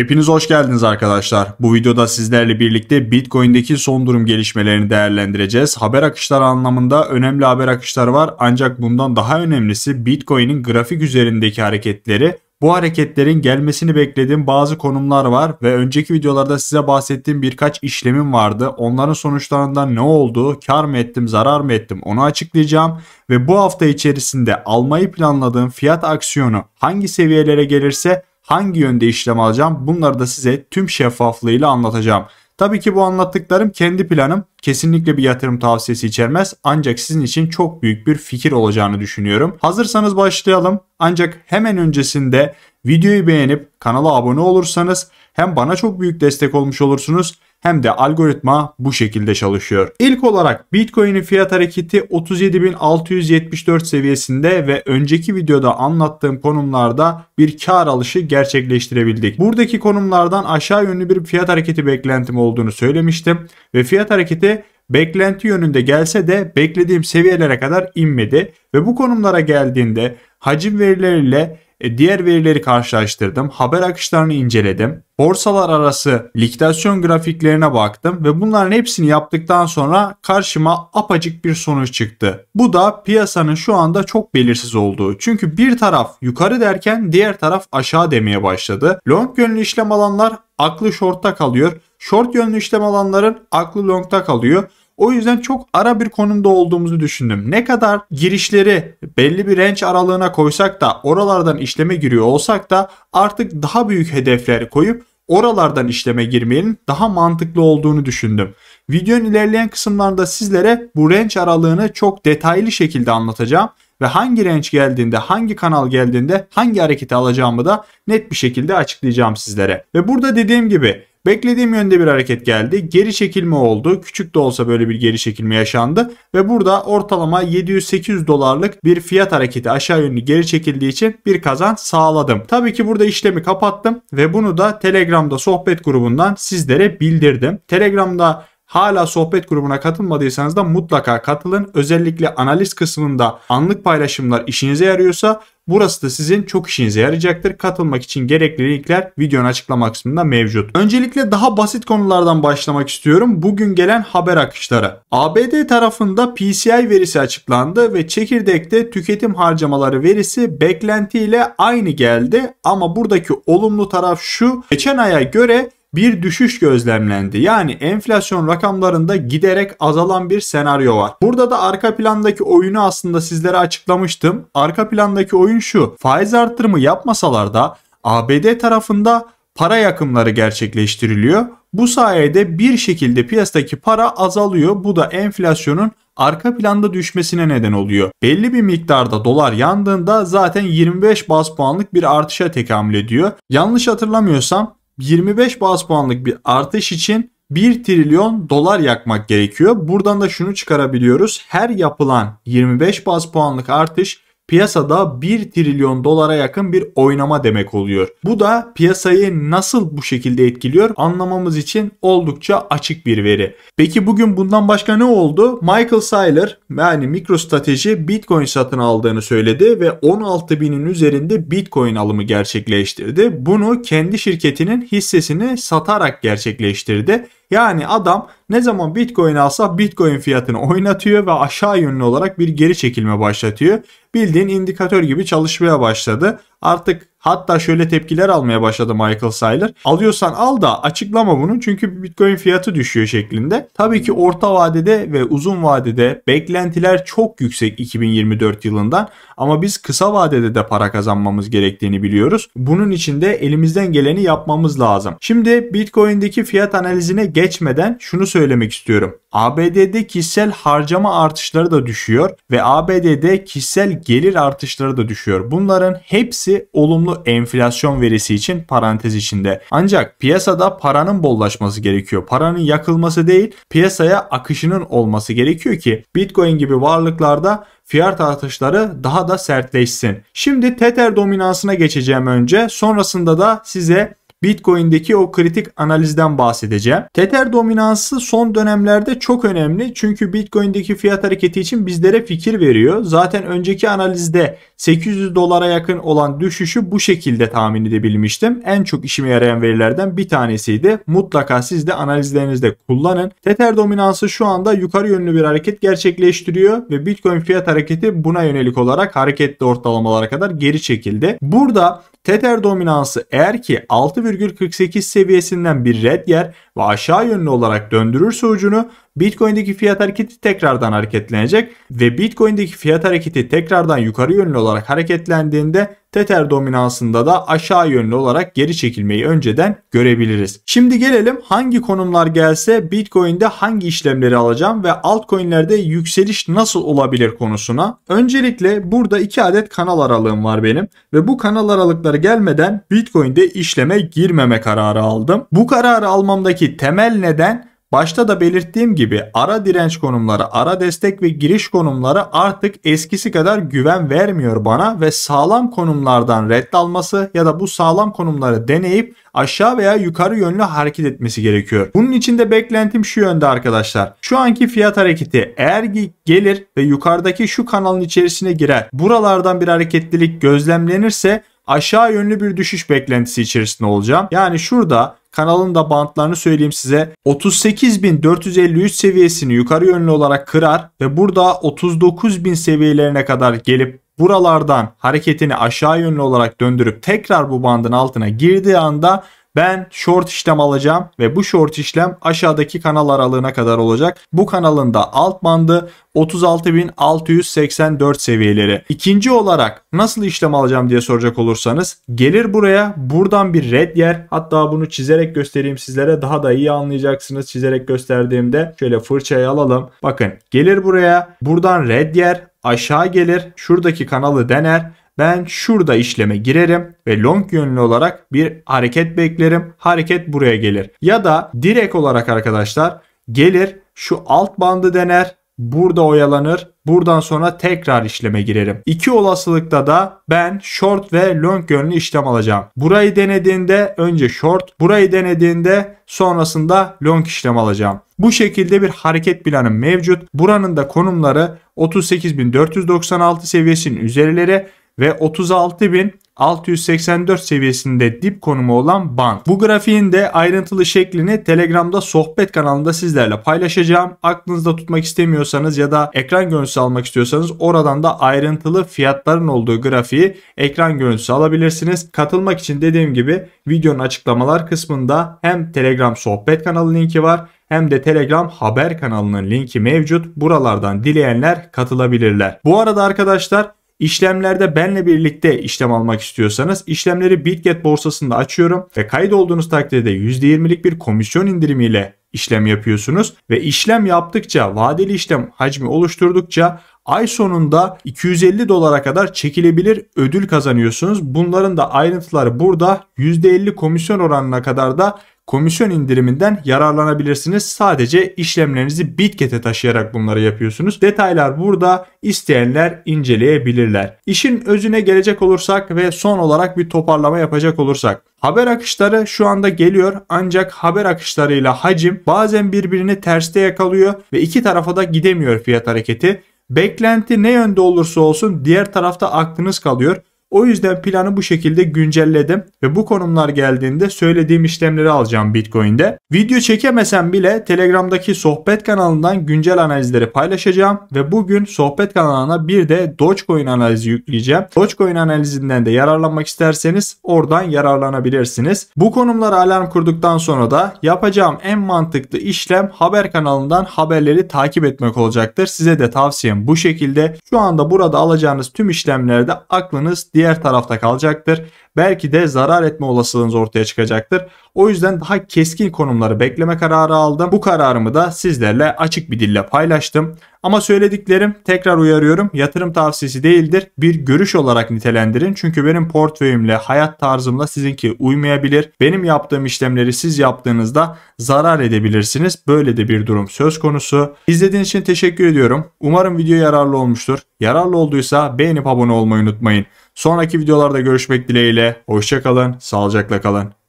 Hepiniz hoş geldiniz arkadaşlar. Bu videoda sizlerle birlikte Bitcoin'deki son durum gelişmelerini değerlendireceğiz. Haber akışları anlamında önemli haber akışları var ancak bundan daha önemlisi Bitcoin'in grafik üzerindeki hareketleri. Bu hareketlerin gelmesini beklediğim bazı konumlar var ve önceki videolarda size bahsettiğim birkaç işlemim vardı. Onların sonuçlarından ne oldu, kar mı ettim, zarar mı ettim onu açıklayacağım. Ve bu hafta içerisinde almayı planladığım fiyat aksiyonu hangi seviyelere gelirse hangi yönde işlem alacağım bunları da size tüm şeffaflığıyla anlatacağım. Tabii ki bu anlattıklarım kendi planım kesinlikle bir yatırım tavsiyesi içermez ancak sizin için çok büyük bir fikir olacağını düşünüyorum. Hazırsanız başlayalım ancak hemen öncesinde videoyu beğenip kanala abone olursanız hem bana çok büyük destek olmuş olursunuz hem de algoritma bu şekilde çalışıyor. İlk olarak Bitcoin'in fiyat hareketi 37.674 seviyesinde ve önceki videoda anlattığım konumlarda bir kar alışı gerçekleştirebildik. Buradaki konumlardan aşağı yönlü bir fiyat hareketi beklentim olduğunu söylemiştim ve fiyat hareketi beklenti yönünde gelse de beklediğim seviyelere kadar inmedi ve bu konumlara geldiğinde hacim verileriyle e, diğer verileri karşılaştırdım. Haber akışlarını inceledim. Borsalar arası likidasyon grafiklerine baktım ve bunların hepsini yaptıktan sonra karşıma apacık bir sonuç çıktı. Bu da piyasanın şu anda çok belirsiz olduğu. Çünkü bir taraf yukarı derken diğer taraf aşağı demeye başladı. Long yönlü işlem alanlar aklı short'ta kalıyor. Short yönlü işlem alanların aklı long'ta kalıyor. O yüzden çok ara bir konumda olduğumuzu düşündüm. Ne kadar girişleri belli bir range aralığına koysak da oralardan işleme giriyor olsak da artık daha büyük hedefler koyup oralardan işleme girmenin daha mantıklı olduğunu düşündüm. Videonun ilerleyen kısımlarında sizlere bu range aralığını çok detaylı şekilde anlatacağım ve hangi range geldiğinde, hangi kanal geldiğinde hangi hareketi alacağımı da net bir şekilde açıklayacağım sizlere. Ve burada dediğim gibi Beklediğim yönde bir hareket geldi. Geri çekilme oldu. Küçük de olsa böyle bir geri çekilme yaşandı. Ve burada ortalama 700-800 dolarlık bir fiyat hareketi aşağı yönlü geri çekildiği için bir kazan sağladım. Tabii ki burada işlemi kapattım ve bunu da Telegram'da sohbet grubundan sizlere bildirdim. Telegram'da Hala sohbet grubuna katılmadıysanız da mutlaka katılın. Özellikle analiz kısmında anlık paylaşımlar işinize yarıyorsa Burası da sizin çok işinize yarayacaktır. Katılmak için gerekli linkler videonun açıklama kısmında mevcut. Öncelikle daha basit konulardan başlamak istiyorum. Bugün gelen haber akışları. ABD tarafında PCI verisi açıklandı ve çekirdekte tüketim harcamaları verisi beklentiyle aynı geldi. Ama buradaki olumlu taraf şu. Geçen aya göre bir düşüş gözlemlendi. Yani enflasyon rakamlarında giderek azalan bir senaryo var. Burada da arka plandaki oyunu aslında sizlere açıklamıştım. Arka plandaki oyun şu. Faiz artırımı yapmasalar da ABD tarafında para yakımları gerçekleştiriliyor. Bu sayede bir şekilde piyasadaki para azalıyor. Bu da enflasyonun arka planda düşmesine neden oluyor. Belli bir miktarda dolar yandığında zaten 25 bas puanlık bir artışa tekamül ediyor. Yanlış hatırlamıyorsam 25 baz puanlık bir artış için 1 trilyon dolar yakmak gerekiyor. Buradan da şunu çıkarabiliyoruz. Her yapılan 25 baz puanlık artış piyasada 1 trilyon dolara yakın bir oynama demek oluyor. Bu da piyasayı nasıl bu şekilde etkiliyor anlamamız için oldukça açık bir veri. Peki bugün bundan başka ne oldu? Michael Saylor yani MicroStrategy Bitcoin satın aldığını söyledi ve 16 binin üzerinde Bitcoin alımı gerçekleştirdi. Bunu kendi şirketinin hissesini satarak gerçekleştirdi. Yani adam ne zaman Bitcoin alsa Bitcoin fiyatını oynatıyor ve aşağı yönlü olarak bir geri çekilme başlatıyor. Bildiğin indikatör gibi çalışmaya başladı. Artık hatta şöyle tepkiler almaya başladı Michael Saylor. Alıyorsan al da açıklama bunu çünkü Bitcoin fiyatı düşüyor şeklinde. Tabii ki orta vadede ve uzun vadede beklentiler çok yüksek 2024 yılından ama biz kısa vadede de para kazanmamız gerektiğini biliyoruz. Bunun için de elimizden geleni yapmamız lazım. Şimdi Bitcoin'deki fiyat analizine geçmeden şunu söylemek istiyorum. ABD'de kişisel harcama artışları da düşüyor ve ABD'de kişisel gelir artışları da düşüyor. Bunların hepsi olumlu enflasyon verisi için parantez içinde. Ancak piyasada paranın bollaşması gerekiyor. Paranın yakılması değil, piyasaya akışının olması gerekiyor ki Bitcoin gibi varlıklarda fiyat artışları daha da sertleşsin. Şimdi Tether dominansına geçeceğim önce. Sonrasında da size Bitcoin'deki o kritik analizden bahsedeceğim. Tether dominansı son dönemlerde çok önemli çünkü Bitcoin'deki fiyat hareketi için bizlere fikir veriyor. Zaten önceki analizde 800 dolara yakın olan düşüşü bu şekilde tahmin edebilmiştim. En çok işime yarayan verilerden bir tanesiydi. Mutlaka siz de analizlerinizde kullanın. Tether dominansı şu anda yukarı yönlü bir hareket gerçekleştiriyor ve Bitcoin fiyat hareketi buna yönelik olarak hareketli ortalamalara kadar geri çekildi. Burada Tether dominansı eğer ki 6 2,48 seviyesinden bir red yer ve aşağı yönlü olarak döndürürse ucunu Bitcoin'deki fiyat hareketi tekrardan hareketlenecek ve Bitcoin'deki fiyat hareketi tekrardan yukarı yönlü olarak hareketlendiğinde Tether dominansında da aşağı yönlü olarak geri çekilmeyi önceden görebiliriz. Şimdi gelelim hangi konumlar gelse Bitcoin'de hangi işlemleri alacağım ve altcoin'lerde yükseliş nasıl olabilir konusuna. Öncelikle burada 2 adet kanal aralığım var benim ve bu kanal aralıkları gelmeden Bitcoin'de işleme girmeme kararı aldım. Bu kararı almamdaki temel neden Başta da belirttiğim gibi ara direnç konumları, ara destek ve giriş konumları artık eskisi kadar güven vermiyor bana ve sağlam konumlardan red alması ya da bu sağlam konumları deneyip aşağı veya yukarı yönlü hareket etmesi gerekiyor. Bunun için de beklentim şu yönde arkadaşlar. Şu anki fiyat hareketi eğer gelir ve yukarıdaki şu kanalın içerisine girer. Buralardan bir hareketlilik gözlemlenirse aşağı yönlü bir düşüş beklentisi içerisinde olacağım. Yani şurada Kanalın da bantlarını söyleyeyim size. 38453 seviyesini yukarı yönlü olarak kırar ve burada 39000 seviyelerine kadar gelip buralardan hareketini aşağı yönlü olarak döndürüp tekrar bu bandın altına girdiği anda ben short işlem alacağım ve bu short işlem aşağıdaki kanal aralığına kadar olacak. Bu kanalın da alt bandı 36.684 seviyeleri. İkinci olarak nasıl işlem alacağım diye soracak olursanız gelir buraya buradan bir red yer hatta bunu çizerek göstereyim sizlere daha da iyi anlayacaksınız çizerek gösterdiğimde şöyle fırçayı alalım. Bakın gelir buraya buradan red yer aşağı gelir şuradaki kanalı dener ben şurada işleme girerim ve long yönlü olarak bir hareket beklerim. Hareket buraya gelir. Ya da direkt olarak arkadaşlar gelir şu alt bandı dener. Burada oyalanır. Buradan sonra tekrar işleme girerim. İki olasılıkta da ben short ve long yönlü işlem alacağım. Burayı denediğinde önce short, burayı denediğinde sonrasında long işlem alacağım. Bu şekilde bir hareket planım mevcut. Buranın da konumları 38496 seviyesinin üzerileri ve 36.684 seviyesinde dip konumu olan band. Bu grafiğin de ayrıntılı şeklini Telegram'da sohbet kanalında sizlerle paylaşacağım. Aklınızda tutmak istemiyorsanız ya da ekran görüntüsü almak istiyorsanız oradan da ayrıntılı fiyatların olduğu grafiği ekran görüntüsü alabilirsiniz. Katılmak için dediğim gibi videonun açıklamalar kısmında hem Telegram sohbet kanalı linki var hem de Telegram haber kanalının linki mevcut. Buralardan dileyenler katılabilirler. Bu arada arkadaşlar İşlemlerde benle birlikte işlem almak istiyorsanız işlemleri Bitget borsasında açıyorum ve kayıt olduğunuz takdirde %20'lik bir komisyon indirimiyle işlem yapıyorsunuz ve işlem yaptıkça vadeli işlem hacmi oluşturdukça ay sonunda 250 dolara kadar çekilebilir ödül kazanıyorsunuz. Bunların da ayrıntıları burada %50 komisyon oranına kadar da komisyon indiriminden yararlanabilirsiniz. Sadece işlemlerinizi Bitket'e taşıyarak bunları yapıyorsunuz. Detaylar burada isteyenler inceleyebilirler. İşin özüne gelecek olursak ve son olarak bir toparlama yapacak olursak. Haber akışları şu anda geliyor ancak haber akışlarıyla hacim bazen birbirini terste yakalıyor ve iki tarafa da gidemiyor fiyat hareketi. Beklenti ne yönde olursa olsun diğer tarafta aklınız kalıyor. O yüzden planı bu şekilde güncelledim ve bu konumlar geldiğinde söylediğim işlemleri alacağım Bitcoin'de. Video çekemesem bile Telegram'daki sohbet kanalından güncel analizleri paylaşacağım ve bugün sohbet kanalına bir de Dogecoin analizi yükleyeceğim. Dogecoin analizinden de yararlanmak isterseniz oradan yararlanabilirsiniz. Bu konumlara alarm kurduktan sonra da yapacağım en mantıklı işlem haber kanalından haberleri takip etmek olacaktır. Size de tavsiyem bu şekilde. Şu anda burada alacağınız tüm işlemlerde aklınız diğer tarafta kalacaktır. Belki de zarar etme olasılığınız ortaya çıkacaktır. O yüzden daha keskin konumları bekleme kararı aldım. Bu kararımı da sizlerle açık bir dille paylaştım. Ama söylediklerim tekrar uyarıyorum yatırım tavsiyesi değildir. Bir görüş olarak nitelendirin. Çünkü benim portföyümle hayat tarzımla sizinki uymayabilir. Benim yaptığım işlemleri siz yaptığınızda zarar edebilirsiniz. Böyle de bir durum söz konusu. İzlediğiniz için teşekkür ediyorum. Umarım video yararlı olmuştur. Yararlı olduysa beğenip abone olmayı unutmayın. Sonraki videolarda görüşmek dileğiyle. Hoşçakalın, sağlıcakla kalın.